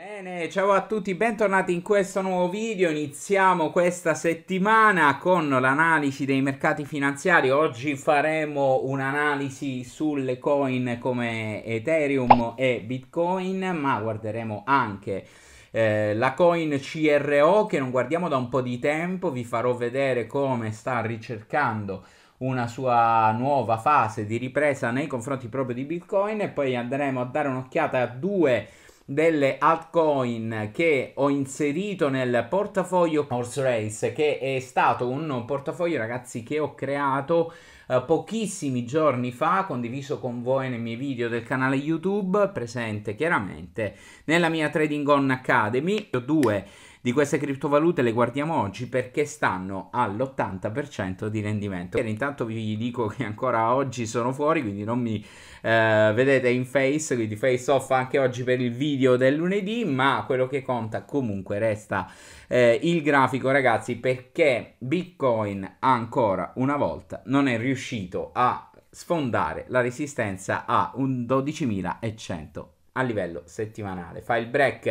Bene, ciao a tutti, bentornati in questo nuovo video. Iniziamo questa settimana con l'analisi dei mercati finanziari. Oggi faremo un'analisi sulle coin come Ethereum e Bitcoin, ma guarderemo anche eh, la coin CRO che non guardiamo da un po' di tempo. Vi farò vedere come sta ricercando una sua nuova fase di ripresa nei confronti proprio di Bitcoin e poi andremo a dare un'occhiata a due delle altcoin che ho inserito nel portafoglio Horse Race, che è stato un portafoglio, ragazzi, che ho creato eh, pochissimi giorni fa, condiviso con voi nei miei video del canale YouTube, presente chiaramente nella mia Trading On Academy. Ho due di queste criptovalute le guardiamo oggi perché stanno all'80% di rendimento. E intanto vi dico che ancora oggi sono fuori, quindi non mi eh, vedete in face, quindi face off anche oggi per il video del lunedì, ma quello che conta comunque resta eh, il grafico ragazzi perché Bitcoin ancora una volta non è riuscito a sfondare la resistenza a un 12.100 a livello settimanale. Fa il break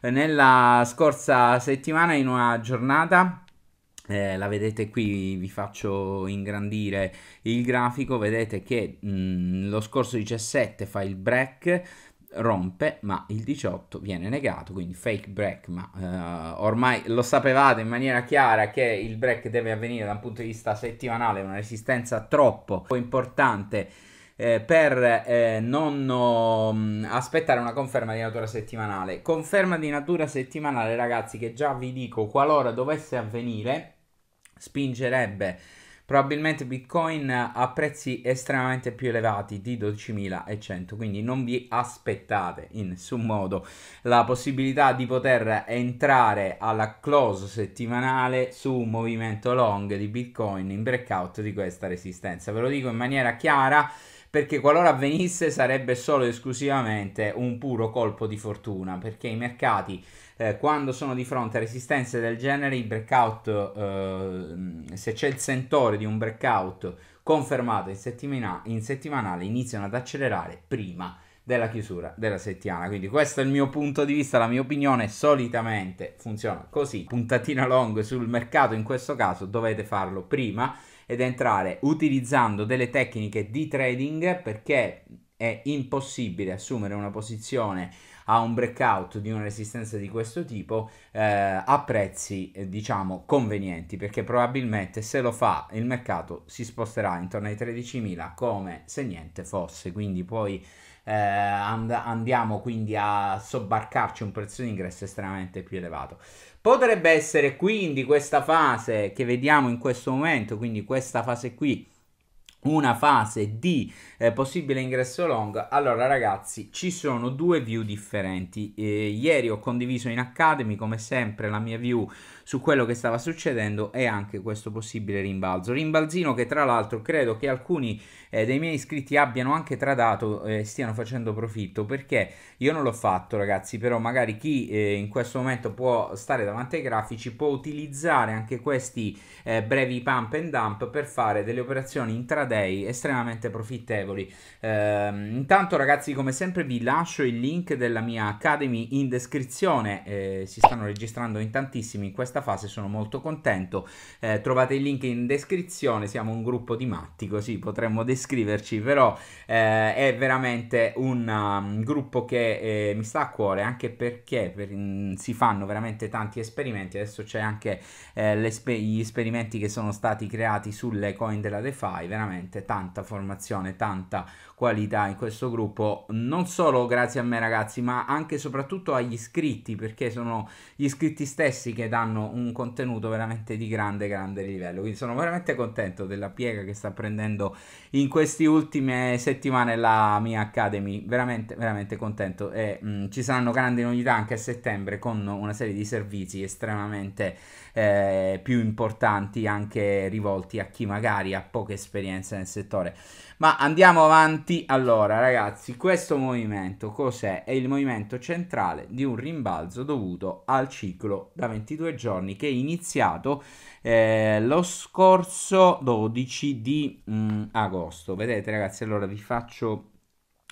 eh, nella scorsa settimana in una giornata eh, la vedete qui, vi faccio ingrandire il grafico, vedete che mh, mm, lo scorso 17 fa il break, rompe, ma il 18 viene negato, quindi fake break, ma eh, ormai lo sapevate in maniera chiara che il break deve avvenire da un punto di vista settimanale, una resistenza troppo importante eh, per eh, non oh, aspettare una conferma di natura settimanale. Conferma di natura settimanale, ragazzi, che già vi dico, qualora dovesse avvenire, spingerebbe probabilmente Bitcoin a prezzi estremamente più elevati di 12.100, quindi non vi aspettate in nessun modo la possibilità di poter entrare alla close settimanale su un movimento long di Bitcoin in breakout di questa resistenza. Ve lo dico in maniera chiara perché qualora avvenisse sarebbe solo ed esclusivamente un puro colpo di fortuna, perché i mercati eh, quando sono di fronte a resistenze del genere, il breakout, eh, se c'è il sentore di un breakout confermato in, settimana, in settimanale, iniziano ad accelerare prima della chiusura della settimana. Quindi questo è il mio punto di vista, la mia opinione solitamente funziona così. Puntatina long sul mercato in questo caso dovete farlo prima ed entrare utilizzando delle tecniche di trading perché è impossibile assumere una posizione a un breakout di una resistenza di questo tipo eh, a prezzi eh, diciamo convenienti perché probabilmente se lo fa il mercato si sposterà intorno ai 13.000 come se niente fosse quindi poi eh, and- andiamo quindi a sobbarcarci un prezzo di ingresso estremamente più elevato. Potrebbe essere quindi questa fase che vediamo in questo momento, quindi questa fase qui una fase di eh, possibile ingresso long allora ragazzi ci sono due view differenti eh, ieri ho condiviso in academy come sempre la mia view su quello che stava succedendo e anche questo possibile rimbalzo rimbalzino che tra l'altro credo che alcuni eh, dei miei iscritti abbiano anche tradato eh, e stiano facendo profitto perché io non l'ho fatto ragazzi però magari chi eh, in questo momento può stare davanti ai grafici può utilizzare anche questi eh, brevi pump and dump per fare delle operazioni intradattive intraday estremamente profittevoli. Ehm, intanto ragazzi come sempre vi lascio il link della mia Academy in descrizione, eh, si stanno registrando in tantissimi in questa fase, sono molto contento. Eh, trovate il link in descrizione, siamo un gruppo di matti così potremmo descriverci, però eh, è veramente un um, gruppo che eh, mi sta a cuore anche perché per, mh, mm, si fanno veramente tanti esperimenti, adesso c'è anche eh, gli esperimenti che sono stati creati sulle coin della DeFi, veramente veramente tanta formazione, tanta qualità in questo gruppo, non solo grazie a me ragazzi, ma anche e soprattutto agli iscritti, perché sono gli iscritti stessi che danno un contenuto veramente di grande, grande livello. Quindi sono veramente contento della piega che sta prendendo in queste ultime settimane la mia Academy, veramente, veramente contento e mh, mm, ci saranno grandi novità anche a settembre con una serie di servizi estremamente eh, più importanti, anche rivolti a chi magari ha poca esperienza nel settore. Ma andiamo avanti. Allora, ragazzi, questo movimento cos'è? È il movimento centrale di un rimbalzo dovuto al ciclo da 22 giorni che è iniziato eh, lo scorso 12 di mh, mm, agosto. Vedete, ragazzi, allora vi faccio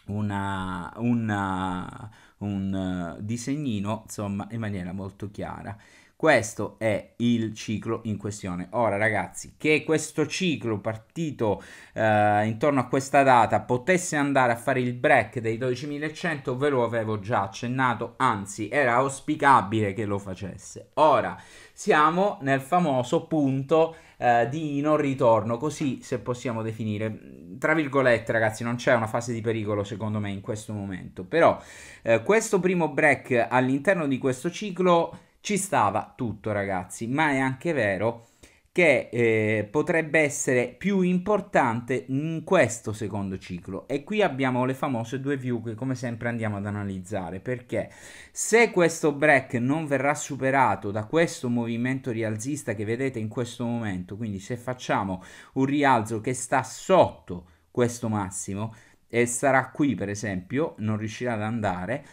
una, una, un uh, disegnino, insomma, in maniera molto chiara. Questo è il ciclo in questione. Ora ragazzi, che questo ciclo partito eh, intorno a questa data potesse andare a fare il break dei 12.100 ve lo avevo già accennato, anzi era auspicabile che lo facesse. Ora siamo nel famoso punto eh, di non ritorno, così se possiamo definire. Tra virgolette ragazzi, non c'è una fase di pericolo secondo me in questo momento, però eh, questo primo break all'interno di questo ciclo ci stava tutto ragazzi, ma è anche vero che eh, potrebbe essere più importante in questo secondo ciclo e qui abbiamo le famose due view che come sempre andiamo ad analizzare perché se questo break non verrà superato da questo movimento rialzista che vedete in questo momento quindi se facciamo un rialzo che sta sotto questo massimo e sarà qui per esempio non riuscirà ad andare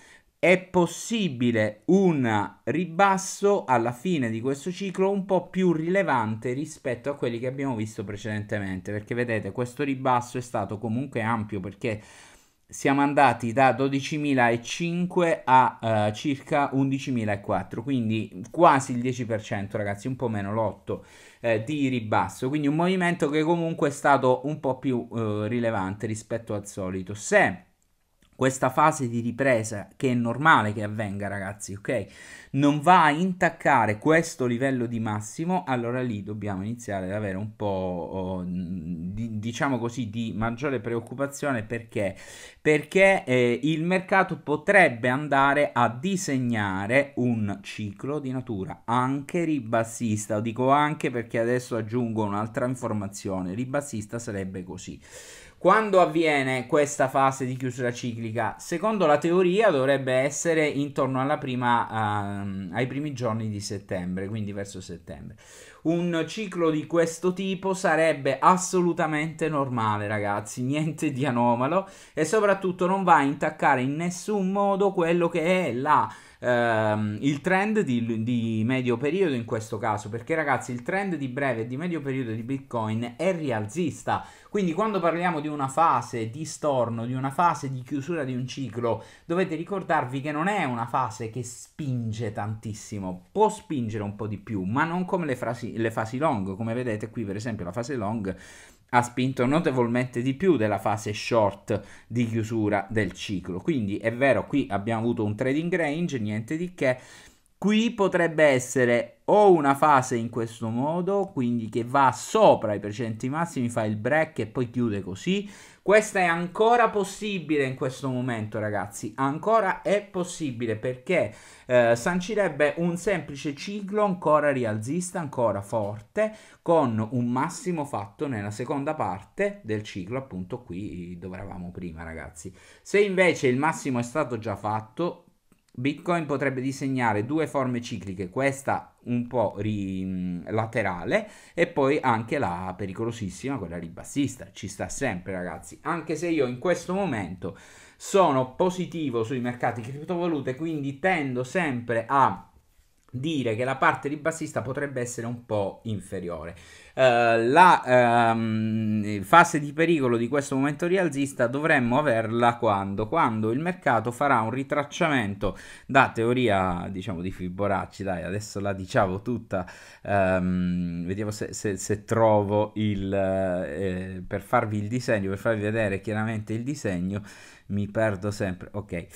è possibile un ribasso alla fine di questo ciclo un po' più rilevante rispetto a quelli che abbiamo visto precedentemente perché vedete questo ribasso è stato comunque ampio perché siamo andati da 12.005 a eh, circa 11.004 quindi quasi il 10% ragazzi un po' meno l'8 eh, di ribasso quindi un movimento che comunque è stato un po' più eh, rilevante rispetto al solito se questa fase di ripresa che è normale che avvenga ragazzi ok non va a intaccare questo livello di massimo allora lì dobbiamo iniziare ad avere un po oh, di, diciamo così di maggiore preoccupazione perché perché eh, il mercato potrebbe andare a disegnare un ciclo di natura anche ribassista lo dico anche perché adesso aggiungo un'altra informazione ribassista sarebbe così quando avviene questa fase di chiusura ciclica? Secondo la teoria dovrebbe essere intorno prima, uh, ai primi giorni di settembre, quindi verso settembre. Un ciclo di questo tipo sarebbe assolutamente normale, ragazzi, niente di anomalo e soprattutto non va a intaccare in nessun modo quello che è la ehm, il trend di, di medio periodo in questo caso, perché ragazzi il trend di breve e di medio periodo di Bitcoin è rialzista, quindi quando parliamo di una fase di storno, di una fase di chiusura di un ciclo, dovete ricordarvi che non è una fase che spinge tantissimo, può spingere un po' di più, ma non come le, frasi, le fasi long, come vedete qui per esempio la fase long ha spinto notevolmente di più della fase short di chiusura del ciclo. Quindi è vero, qui abbiamo avuto un trading range, niente di che. Qui potrebbe essere o una fase in questo modo, quindi che va sopra i precedenti massimi, fa il break e poi chiude così, questa è ancora possibile in questo momento, ragazzi. Ancora è possibile perché eh, sancirebbe un semplice ciclo ancora rialzista, ancora forte, con un massimo fatto nella seconda parte del ciclo, appunto qui dove eravamo prima, ragazzi. Se invece il massimo è stato già fatto, Bitcoin potrebbe disegnare due forme cicliche, questa un po' ri- laterale e poi anche la pericolosissima, quella ribassista, ci sta sempre ragazzi, anche se io in questo momento sono positivo sui mercati criptovalute, quindi tendo sempre a dire che la parte di bassista potrebbe essere un po' inferiore. Uh, la um, fase di pericolo di questo momento rialzista dovremmo averla quando? Quando il mercato farà un ritracciamento da teoria, diciamo, di Fibonacci, dai, adesso la diciamo tutta, um, vediamo se, se, se, trovo il, eh, per farvi il disegno, per farvi vedere chiaramente il disegno, mi perdo sempre, ok.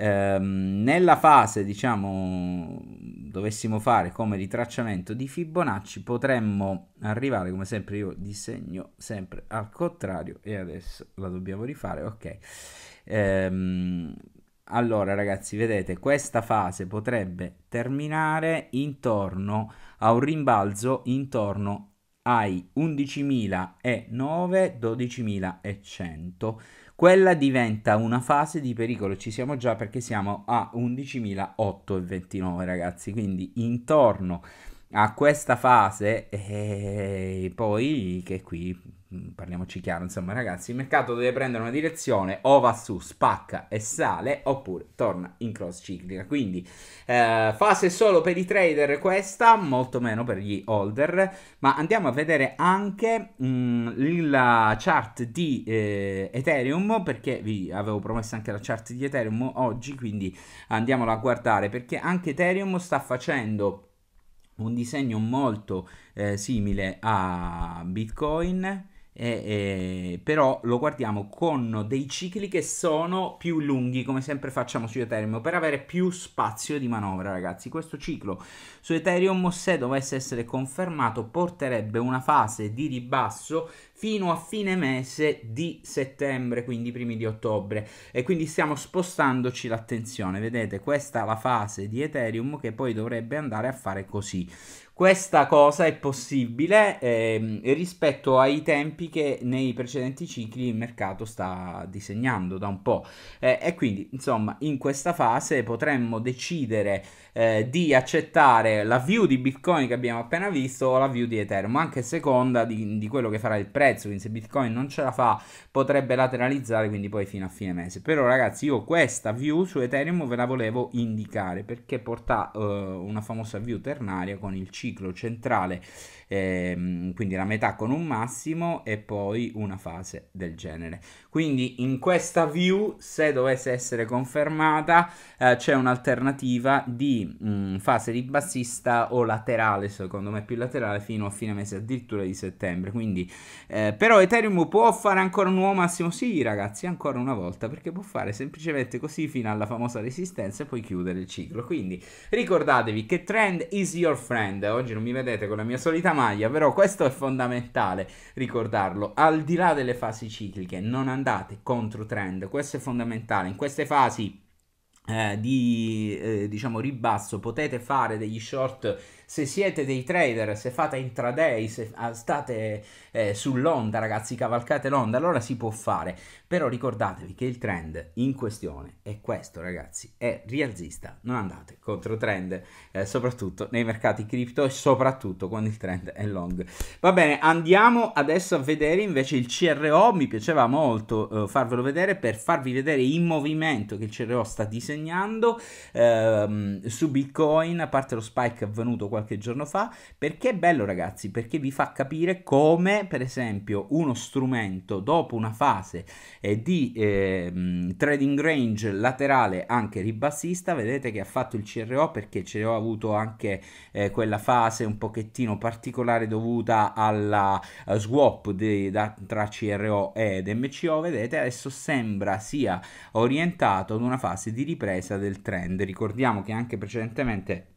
Ehm, nella fase, diciamo, dovessimo fare come ritracciamento di Fibonacci, potremmo arrivare, come sempre io disegno sempre al contrario e adesso la dobbiamo rifare, ok. Ehm, allora ragazzi, vedete, questa fase potrebbe terminare intorno a un rimbalzo intorno ai 11.009, 12.100 quella diventa una fase di pericolo. Ci siamo già perché siamo a 11.829 ragazzi, quindi intorno a questa fase e eh, poi che qui mm, parliamoci chiaro insomma ragazzi il mercato deve prendere una direzione o va su spacca e sale oppure torna in cross ciclica quindi eh, fase solo per i trader questa molto meno per gli holder ma andiamo a vedere anche mm, la chart di eh, ethereum perché vi avevo promesso anche la chart di ethereum oggi quindi andiamola a guardare perché anche ethereum sta facendo un disegno molto eh, simile a Bitcoin eh, eh, però lo guardiamo con dei cicli che sono più lunghi come sempre facciamo su Ethereum per avere più spazio di manovra ragazzi questo ciclo su Ethereum se dovesse essere confermato porterebbe una fase di ribasso fino a fine mese di settembre, quindi primi di ottobre. E quindi stiamo spostandoci l'attenzione. Vedete, questa è la fase di Ethereum che poi dovrebbe andare a fare così. Questa cosa è possibile eh, rispetto ai tempi che nei precedenti cicli il mercato sta disegnando da un po'. Eh, e quindi, insomma, in questa fase potremmo decidere eh, di accettare la view di Bitcoin che abbiamo appena visto o la view di Ethereum, anche a seconda di, di quello che farà il prezzo. Quindi, se Bitcoin non ce la fa, potrebbe lateralizzare, quindi poi fino a fine mese. Però, ragazzi, io questa view su Ethereum ve la volevo indicare perché porta eh, una famosa view ternaria con il ciclo ciclo centrale ehm, quindi la metà con un massimo e poi una fase del genere. Quindi in questa view, se dovesse essere confermata, eh, c'è un'alternativa di mh, mm, fase ribassista o laterale, secondo me più laterale, fino a fine mese addirittura di settembre. Quindi, eh, però Ethereum può fare ancora un nuovo massimo? Sì, ragazzi, ancora una volta, perché può fare semplicemente così fino alla famosa resistenza e poi chiudere il ciclo. Quindi ricordatevi che trend is your friend. Oggi non mi vedete con la mia solita maglia, però questo è fondamentale ricordarlo, al di là delle fasi cicliche non andate contro trend, questo è fondamentale, in queste fasi eh, di eh, diciamo ribasso potete fare degli short se siete dei trader se fate intraday se ah, state eh, sull'onda ragazzi cavalcate l'onda allora si può fare però ricordatevi che il trend in questione è questo ragazzi è rialzista non andate contro trend eh, soprattutto nei mercati cripto e soprattutto quando il trend è long va bene andiamo adesso a vedere invece il CRO mi piaceva molto eh, farvelo vedere per farvi vedere il movimento che il CRO sta disegnando segnando ehm, su Bitcoin, a parte lo spike avvenuto qualche giorno fa, perché è bello ragazzi, perché vi fa capire come per esempio uno strumento dopo una fase eh, di eh, trading range laterale anche ribassista, vedete che ha fatto il CRO perché ce l'ho avuto anche eh, quella fase un pochettino particolare dovuta alla eh, swap di, da, tra CRO ed MCO, vedete adesso sembra sia orientato ad una fase di ripresa ripresa del trend. Ricordiamo che anche precedentemente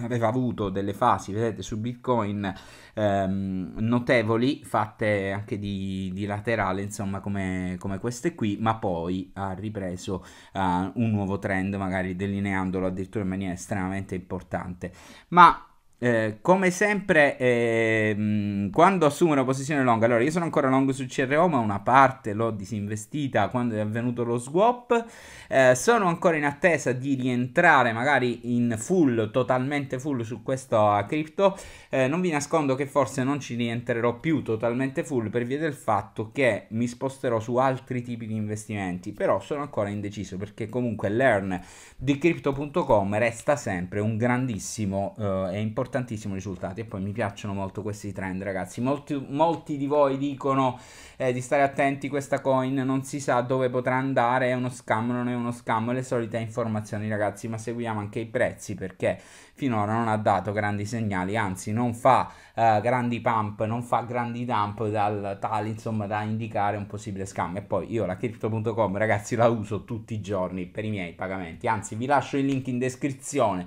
aveva avuto delle fasi, vedete, su Bitcoin ehm, notevoli, fatte anche di, di laterale, insomma, come, come, queste qui, ma poi ha ripreso eh, un nuovo trend, magari delineandolo addirittura in maniera estremamente importante. Ma eh, come sempre, eh, quando assumo una posizione long, allora io sono ancora long su CRO, ma una parte l'ho disinvestita quando è avvenuto lo swap. Eh, sono ancora in attesa di rientrare magari in full, totalmente full su questa cripto. Eh, non vi nascondo che forse non ci rientrerò più totalmente full per via del fatto che mi sposterò su altri tipi di investimenti. Però sono ancora indeciso perché comunque l'earn di crypto.com resta sempre un grandissimo eh, e importante importantissimo i risultati e poi mi piacciono molto questi trend ragazzi, molti, molti di voi dicono eh, di stare attenti questa coin non si sa dove potrà andare, è uno scam, non è uno scam, le solite informazioni ragazzi, ma seguiamo anche i prezzi perché finora non ha dato grandi segnali, anzi non fa eh, grandi pump, non fa grandi dump dal tali insomma da indicare un possibile scam e poi io la crypto.com ragazzi la uso tutti i giorni per i miei pagamenti, anzi vi lascio il link in descrizione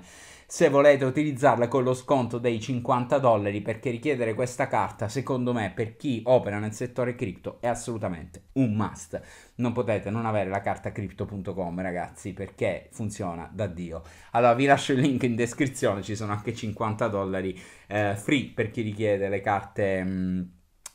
se volete utilizzarla con lo sconto dei 50 dollari perché richiedere questa carta secondo me per chi opera nel settore cripto è assolutamente un must non potete non avere la carta crypto.com ragazzi perché funziona da dio allora vi lascio il link in descrizione ci sono anche 50 dollari eh, free per chi richiede le carte mh, mm,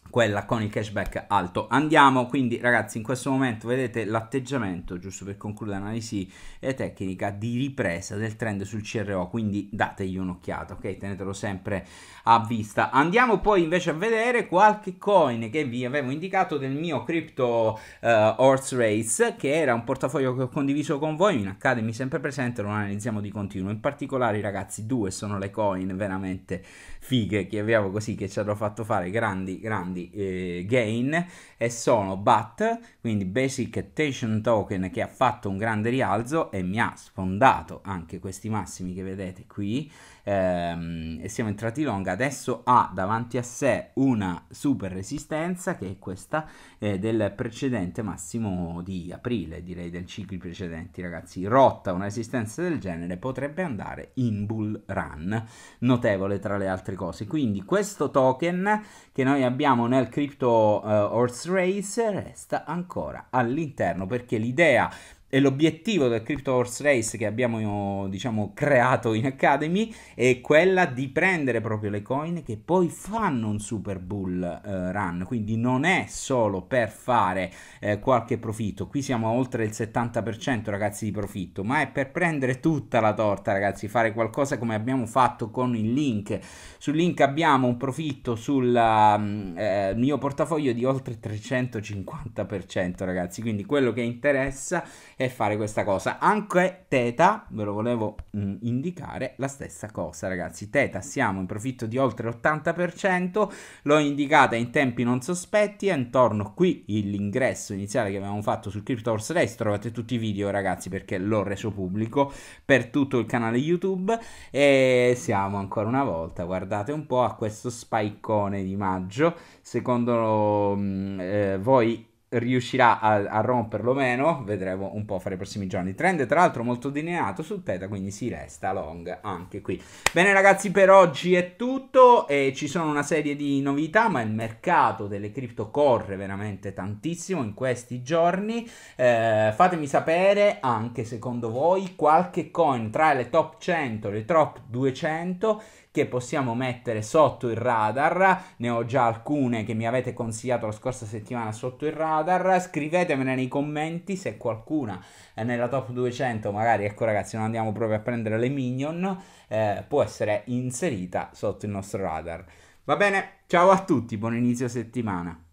quella con il cashback alto. Andiamo quindi ragazzi in questo momento vedete l'atteggiamento giusto per concludere l'analisi e eh, tecnica di ripresa del trend sul CRO quindi dategli un'occhiata ok tenetelo sempre a vista. Andiamo poi invece a vedere qualche coin che vi avevo indicato del mio crypto eh, horse race che era un portafoglio che ho condiviso con voi in Academy sempre presente lo analizziamo di continuo in particolare ragazzi due sono le coin veramente fighe che abbiamo così che ci hanno fatto fare grandi grandi comandi eh, gain e sono BAT, quindi Basic Attention Token che ha fatto un grande rialzo e mi ha sfondato anche questi massimi che vedete qui ehm, e siamo entrati long, adesso ha davanti a sé una super resistenza che è questa eh, del precedente massimo di aprile, direi del ciclo precedenti ragazzi, rotta una resistenza del genere potrebbe andare in bull run, notevole tra le altre cose, quindi questo token che noi abbiamo nel Crypto uh, Horse Race resta ancora all'interno perché l'idea è l'obiettivo del Crypto Horse Race che abbiamo diciamo, creato in Academy è quella di prendere proprio le coin che poi fanno un super bull eh, run quindi non è solo per fare eh, qualche profitto qui siamo oltre il 70% ragazzi di profitto ma è per prendere tutta la torta ragazzi fare qualcosa come abbiamo fatto con il link sul link abbiamo un profitto sul mm, eh, mio portafoglio di oltre 350% ragazzi quindi quello che interessa e fare questa cosa. Anche Teta, ve lo volevo mh, mm, indicare, la stessa cosa ragazzi. Teta siamo in profitto di oltre 80%, l'ho indicata in tempi non sospetti, è intorno qui l'ingresso iniziale che avevamo fatto sul Crypto Horse Race, trovate tutti i video ragazzi perché l'ho reso pubblico per tutto il canale YouTube e siamo ancora una volta, guardate un po' a questo spicone di maggio, secondo mm, eh, voi riuscirà a, a, romperlo meno, vedremo un po' fra i prossimi giorni. Trend tra l'altro molto delineato sul teta, quindi si resta long anche qui. Bene ragazzi, per oggi è tutto, e ci sono una serie di novità, ma il mercato delle cripto corre veramente tantissimo in questi giorni. Eh, fatemi sapere anche secondo voi qualche coin tra le top 100 le top 200 che possiamo mettere sotto il radar, ne ho già alcune che mi avete consigliato la scorsa settimana sotto il radar, scrivetemene nei commenti se qualcuna è nella top 200, magari ecco ragazzi non andiamo proprio a prendere le minion, eh, può essere inserita sotto il nostro radar. Va bene, ciao a tutti, buon inizio settimana.